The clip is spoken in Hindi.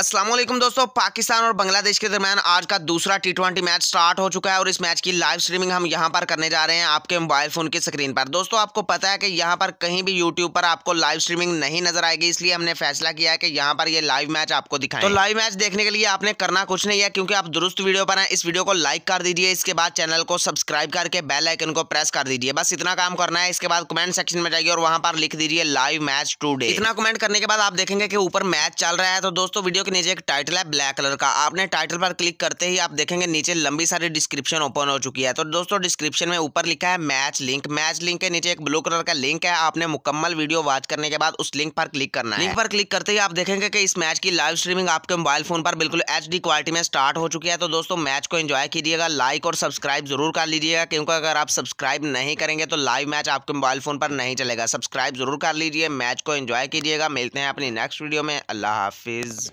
असलम दोस्तों पाकिस्तान और बांग्लादेश के दरमियान आज का दूसरा टी ट्वेंटी मैच स्टार्ट हो चुका है और इस मैच की लाइव स्ट्रीमिंग हम यहां पर करने जा रहे हैं आपके मोबाइल फ़ोन की स्क्रीन पर दोस्तों आपको पता है कि यहां पर कहीं भी यूट्यूब पर आपको लाइव स्ट्रीमिंग नहीं नजर आएगी इसलिए हमने फैसला किया है कि यहां पर ये लाइव मैच आपको दिखाएं तो लाइव मैच देखने के लिए आपने करना कुछ नहीं है क्योंकि आप दुरुस्त वीडियो पर हैं इस वीडियो को लाइक कर दीजिए इसके बाद चैनल को सब्सक्राइब करके बेलाइकन को प्रेस कर दीजिए बस इतना काम करना है इसके बाद कमेंट सेक्शन में जाइए और वहाँ पर लिख दीजिए लाइव मैच टू इतना कमेंट करने के बाद आप देखेंगे कि ऊपर मैच चल रहा है तो दोस्तों वीडियो के नीचे एक टाइटल है ब्लैक कलर का आपने टाइटल पर क्लिक करते ही आप देखेंगे नीचे लंबी सारी डिस्क्रिप्शन ओपन हो चुकी है तो दोस्तों डिस्क्रिप्शन में ऊपर लिखा है मैच लिंक मैच लिंक के नीचे एक ब्लू कलर का लिंक है आपने मुकम्मल वीडियो वॉच करने के बाद उस लिंक पर क्लिक करना है लिंक पर क्लिक करते ही आप देखेंगे कि इस मैच की लाइव स्ट्रीमिंग आपके मोबाइल फोन पर बिल्कुल एच क्वालिटी में स्टार्ट हो चुकी है तो दोस्तों मैच को एंजॉय कीजिएगा लाइक और सब्सक्राइब जरूर कर लीजिएगा क्योंकि अगर आप सब्सक्राइब नहीं करेंगे तो लाइव मैच आपके मोबाइल फोन पर नहीं चलेगा सब्सक्राइब जरूर कर लीजिए मैच को एंजॉय कीजिएगा मिलते हैं अपनी नेक्स्ट वीडियो में अल्लाह हाफिज़